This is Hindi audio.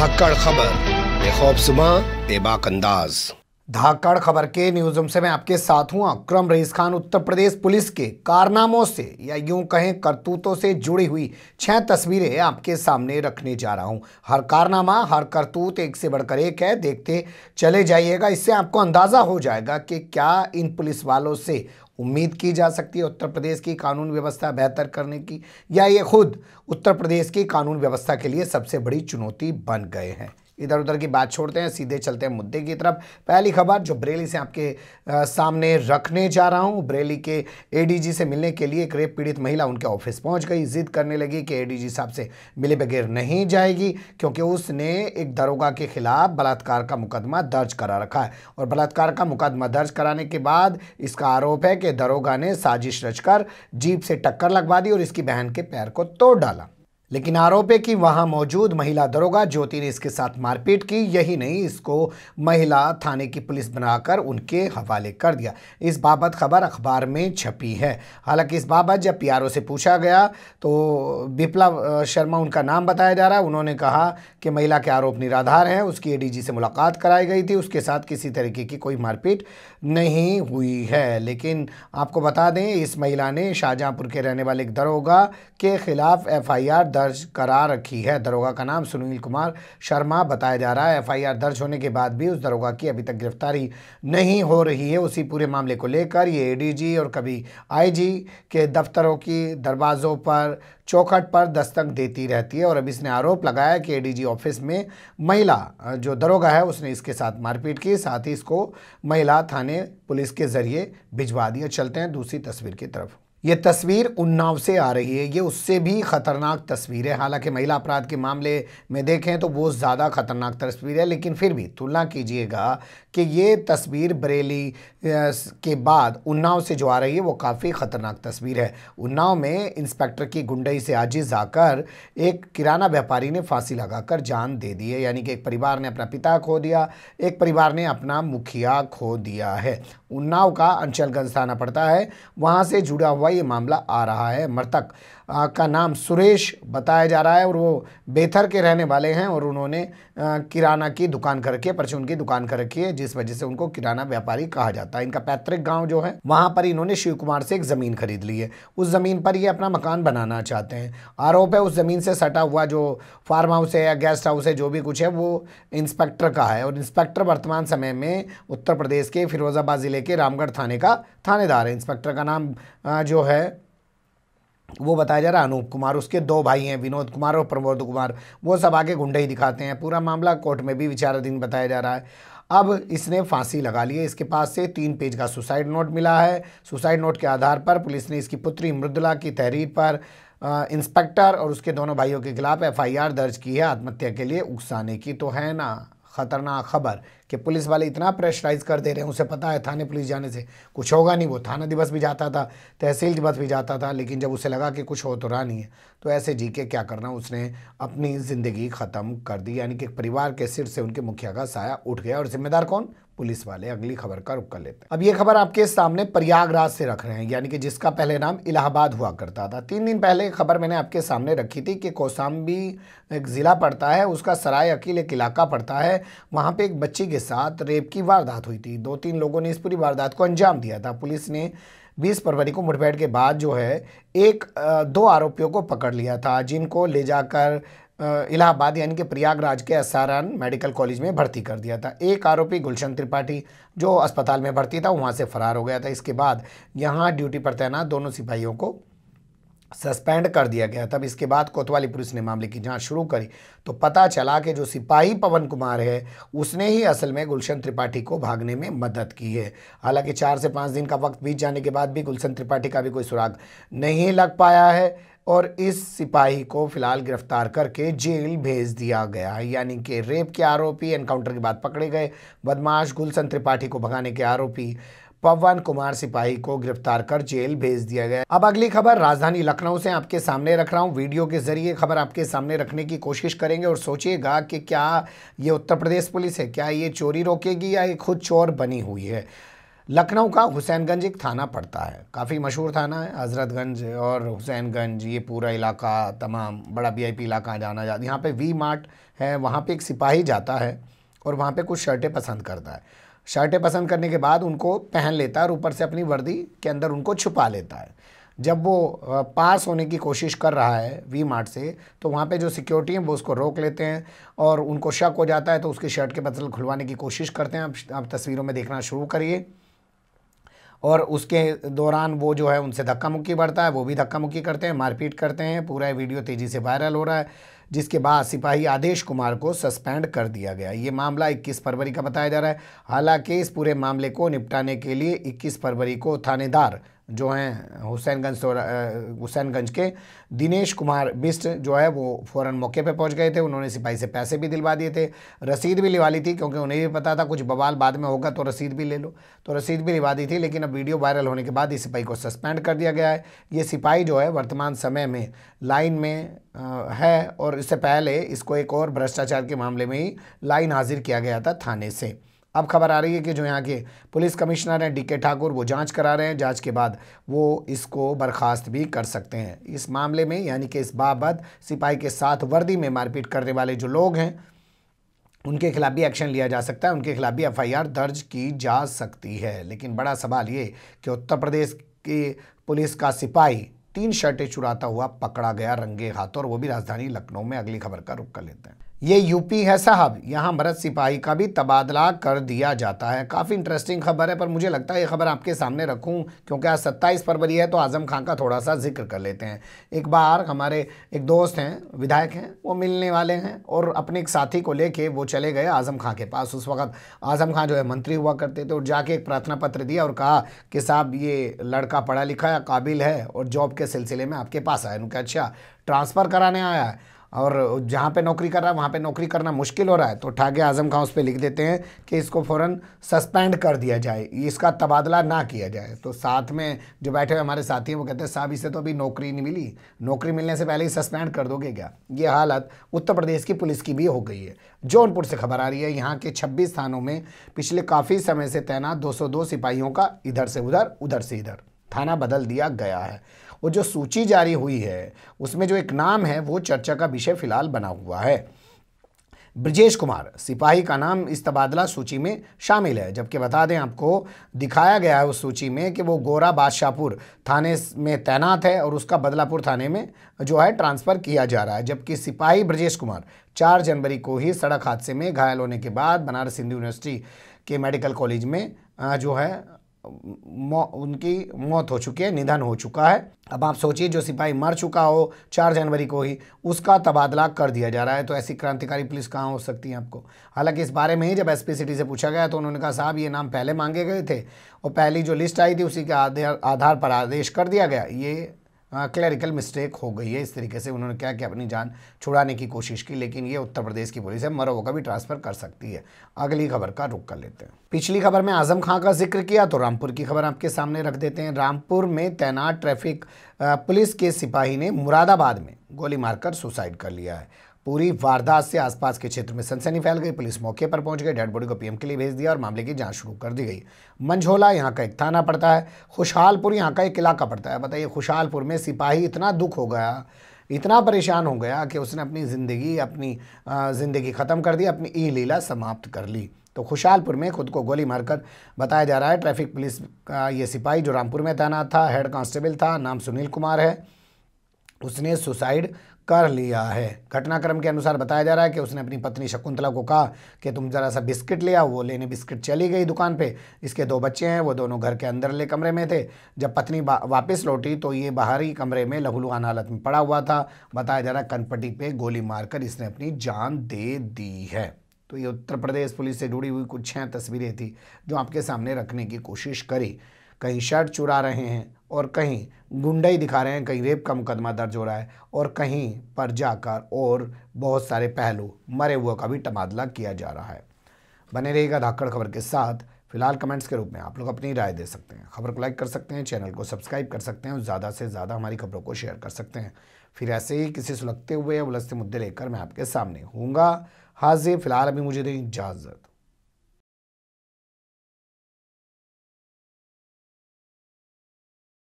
धाकड़ खबर बेखौबसुमा बेबाक अंदाज धाकड़ खबर के न्यूज रूम से मैं आपके साथ हूं अक्रम रईस खान उत्तर प्रदेश पुलिस के कारनामों से या यूं कहें करतूतों से जुड़ी हुई छह तस्वीरें आपके सामने रखने जा रहा हूं हर कारनामा हर करतूत एक से बढ़कर एक है देखते चले जाइएगा इससे आपको अंदाज़ा हो जाएगा कि क्या इन पुलिस वालों से उम्मीद की जा सकती है उत्तर प्रदेश की कानून व्यवस्था बेहतर करने की या ये खुद उत्तर प्रदेश की कानून व्यवस्था के लिए सबसे बड़ी चुनौती बन गए हैं इधर उधर की बात छोड़ते हैं सीधे चलते हैं मुद्दे की तरफ पहली खबर जो बरेली से आपके सामने रखने जा रहा हूँ बरेली के एडीजी से मिलने के लिए एक रेप पीड़ित महिला उनके ऑफिस पहुँच गई जिद करने लगी कि एडीजी साहब से मिले बगैर नहीं जाएगी क्योंकि उसने एक दरोगा के खिलाफ बलात्कार का मुकदमा दर्ज करा रखा है और बलात्कार का मुकदमा दर्ज कराने के बाद इसका आरोप है कि दरोगा ने साजिश रचकर जीप से टक्कर लगवा दी और इसकी बहन के पैर को तोड़ डाला लेकिन आरोप है कि वहां मौजूद महिला दरोगा ज्योति ने इसके साथ मारपीट की यही नहीं इसको महिला थाने की पुलिस बनाकर उनके हवाले कर दिया इस बाबत खबर अखबार में छपी है हालांकि इस बाबत जब पी से पूछा गया तो विप्लव शर्मा उनका नाम बताया जा रहा है उन्होंने कहा कि महिला के आरोप निराधार हैं उसकी ए से मुलाकात कराई गई थी उसके साथ किसी तरीके की कोई मारपीट नहीं हुई है लेकिन आपको बता दें इस महिला ने शाहजहाँपुर के रहने वाले एक दरोगा के खिलाफ एफ आई दर्ज करा रखी है दरोगा का नाम सुनील कुमार शर्मा बताया जा रहा है एफआईआर दर्ज होने के बाद भी उस दरोगा की अभी तक गिरफ्तारी नहीं हो रही है उसी पूरे मामले को लेकर ये एडीजी और कभी आईजी के दफ्तरों की दरवाज़ों पर चौखट पर दस्तक देती रहती है और अभी इसने आरोप लगाया कि एडीजी ऑफिस में महिला जो दरोगा है उसने इसके साथ मारपीट की साथ ही इसको महिला थाने पुलिस के जरिए भिजवा दिया चलते हैं दूसरी तस्वीर की तरफ ये तस्वीर उन्नाव से आ रही है ये उससे भी ख़तरनाक तस्वीर है हालांकि महिला अपराध के मामले में देखें तो वो ज़्यादा ख़तरनाक तस्वीर है लेकिन फिर भी तुलना कीजिएगा कि ये तस्वीर बरेली के बाद उन्नाव से जो आ रही है वो काफ़ी ख़तरनाक तस्वीर है उन्नाव में इंस्पेक्टर की गुंडई से आजिज आकर एक किराना व्यापारी ने फांसी लगाकर जान दे दी है यानी कि एक परिवार ने अपना पिता खो दिया एक परिवार ने अपना मुखिया खो दिया है उन्नाव का अंचलगंज थाना पड़ता है वहाँ से जुड़ा हुआ हुआ ये मामला आ रहा है मृतक का नाम सुरेश बताया जा रहा है और वो बेथर के रहने वाले हैं और उन्होंने किराना की दुकान कर रखी है परचून की दुकान कर रखी है जिस वजह से उनको किराना व्यापारी कहा जाता है इनका पैतृक गांव जो है वहां पर इन्होंने शिव कुमार से एक ज़मीन खरीद ली है उस ज़मीन पर ये अपना मकान बनाना चाहते हैं आरोप है उस ज़मीन से सटा हुआ जो फार्म हाउस है या गेस्ट हाउस है जो भी कुछ है वो इंस्पेक्टर का है और इंस्पेक्टर वर्तमान समय में उत्तर प्रदेश के फिरोज़ाबाद ज़िले के रामगढ़ थाने का थानेदार है इंस्पेक्टर का नाम जो है वो बताया जा रहा अनूप कुमार उसके दो भाई हैं विनोद कुमार और प्रमोद कुमार वो सब आगे गुंडे ही दिखाते हैं पूरा मामला कोर्ट में भी विचाराधीन बताया जा रहा है अब इसने फांसी लगा ली है इसके पास से तीन पेज का सुसाइड नोट मिला है सुसाइड नोट के आधार पर पुलिस ने इसकी पुत्री मृदुला की तहरीर पर इंस्पेक्टर और उसके दोनों भाइयों के खिलाफ एफ दर्ज की है आत्महत्या के लिए उकसाने की तो है ना ख़तरनाक खबर कि पुलिस वाले इतना प्रेशराइज कर दे रहे हैं उसे पता है थाने पुलिस जाने से कुछ होगा नहीं वो थाना दिवस भी जाता था तहसील दिवस भी जाता था लेकिन जब उसे लगा कि कुछ हो तो रहा नहीं है तो ऐसे जी के क्या करना उसने अपनी ज़िंदगी ख़त्म कर दी यानी कि परिवार के सिर से उनके मुखिया का साया उठ गया और जिम्मेदार कौन पुलिस वाले अगली खबर का रुख कर लेते हैं अब ये खबर आपके सामने प्रयागराज से रख रहे हैं यानी कि जिसका पहले नाम इलाहाबाद हुआ करता था तीन दिन पहले खबर मैंने आपके सामने रखी थी कि कोसाम्बी एक ज़िला पड़ता है उसका सराय अकील एक इलाका पड़ता है वहाँ पे एक बच्ची के साथ रेप की वारदात हुई थी दो तीन लोगों ने इस पूरी वारदात को अंजाम दिया था पुलिस ने 20 फरवरी को मुठभेड़ के बाद जो है एक दो आरोपियों को पकड़ लिया था जिनको ले जाकर इलाहाबाद यानी कि प्रयागराज के एसआरएन मेडिकल कॉलेज में भर्ती कर दिया था एक आरोपी गुलशन त्रिपाठी जो अस्पताल में भर्ती था वहाँ से फरार हो गया था इसके बाद यहाँ ड्यूटी पर तैनात दोनों सिपाहियों को सस्पेंड कर दिया गया तब इसके बाद कोतवाली पुलिस ने मामले की जांच शुरू करी तो पता चला कि जो सिपाही पवन कुमार है उसने ही असल में गुलशन त्रिपाठी को भागने में मदद की है हालांकि चार से पाँच दिन का वक्त बीत जाने के बाद भी गुलशन त्रिपाठी का भी कोई सुराग नहीं लग पाया है और इस सिपाही को फिलहाल गिरफ्तार करके जेल भेज दिया गया है यानी कि रेप के आरोपी एनकाउंटर के बाद पकड़े गए बदमाश गुलशन त्रिपाठी को भगाने के आरोपी पवन कुमार सिपाही को गिरफ्तार कर जेल भेज दिया गया अब अगली खबर राजधानी लखनऊ से आपके सामने रख रहा हूँ वीडियो के जरिए खबर आपके सामने रखने की कोशिश करेंगे और सोचिएगा कि क्या ये उत्तर प्रदेश पुलिस है क्या ये चोरी रोकेगी या ये खुद चोर बनी हुई है लखनऊ का हुसैनगंज एक थाना पड़ता है काफ़ी मशहूर थाना है हज़रतगंज और हुसैनगंज ये पूरा इलाका तमाम बड़ा वीआईपी इलाका जाना जाता है यहाँ पे वी मार्ट है वहाँ पे एक सिपाही जाता है और वहाँ पे कुछ शर्टें पसंद करता है शर्टें पसंद करने के बाद उनको पहन लेता है और ऊपर से अपनी वर्दी के अंदर उनको छुपा लेता है जब वो पास होने की कोशिश कर रहा है वी मार्ट से तो वहाँ पे जो सिक्योरिटी है वो उसको रोक लेते हैं और उनको शक हो जाता है तो उसकी शर्ट के बदल खुलवाने की कोशिश करते हैं आप आप तस्वीरों में देखना शुरू करिए और उसके दौरान वो जो है उनसे धक्का मुक्की बढ़ता है वो भी धक्का मुक्की करते हैं मारपीट करते हैं पूरा वीडियो तेज़ी से वायरल हो रहा है जिसके बाद सिपाही आदेश कुमार को सस्पेंड कर दिया गया ये मामला 21 फरवरी का बताया जा रहा है हालांकि इस पूरे मामले को निपटाने के लिए 21 फरवरी को थानेदार जो हैं हुसैनगंज हुसैनगंज के दिनेश कुमार बिस्ट जो है वो फ़ौरन मौके पे पहुंच गए थे उन्होंने सिपाही से पैसे भी दिलवा दिए थे रसीद भी लिवा ली थी क्योंकि उन्हें भी पता था कुछ बवाल बाद में होगा तो रसीद भी ले लो तो रसीद भी लिवा दी थी लेकिन अब वीडियो वायरल होने के बाद इस सिपाही को सस्पेंड कर दिया गया है ये सिपाही जो है वर्तमान समय में लाइन में है और इससे पहले इसको एक और भ्रष्टाचार के मामले में ही लाइन हाजिर किया गया था थाने से अब खबर आ रही है कि जो यहाँ के पुलिस कमिश्नर हैं डीके ठाकुर वो जांच करा रहे हैं जांच के बाद वो इसको बर्खास्त भी कर सकते हैं इस मामले में यानी कि इस बाबत सिपाही के साथ वर्दी में मारपीट करने वाले जो लोग हैं उनके खिलाफ भी एक्शन लिया जा सकता है उनके खिलाफ भी एफआईआर दर्ज की जा सकती है लेकिन बड़ा सवाल ये कि उत्तर प्रदेश की पुलिस का सिपाही तीन शर्टें चुराता हुआ पकड़ा गया रंगे हाथ और वो भी राजधानी लखनऊ में अगली खबर का रुख कर लेते हैं ये यूपी है साहब यहाँ भरत सिपाही का भी तबादला कर दिया जाता है काफ़ी इंटरेस्टिंग खबर है पर मुझे लगता है ये खबर आपके सामने रखूं क्योंकि आज सत्ताईस फरवरी है तो आज़म खान का थोड़ा सा जिक्र कर लेते हैं एक बार हमारे एक दोस्त हैं विधायक हैं वो मिलने वाले हैं और अपने एक साथी को लेके वो चले गए आज़म खां के पास उस वक्त आज़म खां जो है मंत्री हुआ करते थे और जाके एक प्रार्थना पत्र दिया और कहा कि साहब ये लड़का पढ़ा लिखा है काबिल है और जॉब के सिलसिले में आपके पास आया उनके अच्छा ट्रांसफ़र कराने आया है और जहाँ पे नौकरी कर रहा है वहाँ पे नौकरी करना मुश्किल हो रहा है तो ठाके आजम खां उस पर लिख देते हैं कि इसको फ़ौरन सस्पेंड कर दिया जाए इसका तबादला ना किया जाए तो साथ में जो बैठे हुए हमारे साथी हैं वो कहते हैं साहब इसे तो अभी नौकरी नहीं मिली नौकरी मिलने से पहले ही सस्पेंड कर दोगे क्या ये हालत उत्तर प्रदेश की पुलिस की भी हो गई है जौनपुर से खबर आ रही है यहाँ के छब्बीस थानों में पिछले काफ़ी समय से तैनात दो सिपाहियों का इधर से उधर उधर से इधर थाना बदल दिया गया है वो जो सूची जारी हुई है उसमें जो एक नाम है वो चर्चा का विषय फिलहाल बना हुआ है ब्रजेश कुमार सिपाही का नाम इस तबादला सूची में शामिल है जबकि बता दें आपको दिखाया गया है उस सूची में कि वो गोरा बादशाहपुर थाने में तैनात है और उसका बदलापुर थाने में जो है ट्रांसफ़र किया जा रहा है जबकि सिपाही ब्रजेश कुमार चार जनवरी को ही सड़क हादसे में घायल होने के बाद बनारस हिंदू यूनिवर्सिटी के मेडिकल कॉलेज में जो है मौ, उनकी मौत हो चुकी है निधन हो चुका है अब आप सोचिए जो सिपाही मर चुका हो चार जनवरी को ही उसका तबादला कर दिया जा रहा है तो ऐसी क्रांतिकारी पुलिस कहाँ हो सकती है आपको हालांकि इस बारे में ही जब पी सिटी से पूछा गया तो उन्होंने कहा साहब ये नाम पहले मांगे गए थे और पहली जो लिस्ट आई थी उसी के आधार पर आदेश कर दिया गया ये क्लरिकल हाँ, मिस्टेक हो गई है इस तरीके से उन्होंने क्या कि अपनी जान छुड़ाने की कोशिश की लेकिन ये उत्तर प्रदेश की पुलिस है मरोह का भी ट्रांसफ़र कर सकती है अगली खबर का रुख कर लेते हैं पिछली खबर में आजम खां का जिक्र किया तो रामपुर की खबर आपके सामने रख देते हैं रामपुर में तैनात ट्रैफिक पुलिस के सिपाही ने मुरादाबाद में गोली मारकर सुसाइड कर लिया है पूरी वारदात से आसपास के क्षेत्र में सनसनी फैल गई पुलिस मौके पर पहुंच गई डेड बॉडी को पीएम के लिए भेज दिया और मामले की जांच शुरू कर दी गई मंझोला यहाँ का एक थाना पड़ता है खुशहालपुर यहाँ का एक इलाका पड़ता है बताइए खुशहालपुर में सिपाही इतना दुख हो गया इतना परेशान हो गया कि उसने अपनी ज़िंदगी अपनी ज़िंदगी ख़त्म कर दी अपनी ई लीला समाप्त कर ली तो खुशहालपुर में खुद को गोली मारकर बताया जा रहा है ट्रैफिक पुलिस का ये सिपाही जो रामपुर में तैनात था हेड कांस्टेबल था नाम सुनील कुमार है उसने सुसाइड कर लिया है घटनाक्रम के अनुसार बताया जा रहा है कि उसने अपनी पत्नी शकुंतला को कहा कि तुम ज़रा सा बिस्किट ले आओ वो लेने बिस्किट चली गई दुकान पे इसके दो बच्चे हैं वो दोनों घर के अंदर ले कमरे में थे जब पत्नी वापस लौटी तो ये बाहरी कमरे में लहूलुहान हालत में पड़ा हुआ था बताया जा रहा है कनपट्टी पर गोली मारकर इसने अपनी जान दे दी है तो ये उत्तर प्रदेश पुलिस से जुड़ी हुई कुछ छः तस्वीरें थी जो आपके सामने रखने की कोशिश करी कहीं शर्ट चुरा रहे हैं और कहीं गुंडाई दिखा रहे हैं कहीं रेप का मुकदमा दर्ज हो रहा है और कहीं पर जाकर और बहुत सारे पहलू मरे हुए का भी तबादला किया जा रहा है बने रहेगा धाकड़ खबर के साथ फिलहाल कमेंट्स के रूप में आप लोग अपनी राय दे सकते हैं खबर को लाइक कर सकते हैं चैनल को सब्सक्राइब कर सकते हैं और ज़्यादा से ज़्यादा हमारी खबरों को शेयर कर सकते हैं फिर ऐसे ही किसी सुलगते हुए या उलझते मुद्दे लेकर मैं आपके सामने हूँगा हाजिर फिलहाल अभी मुझे दें इजाज़त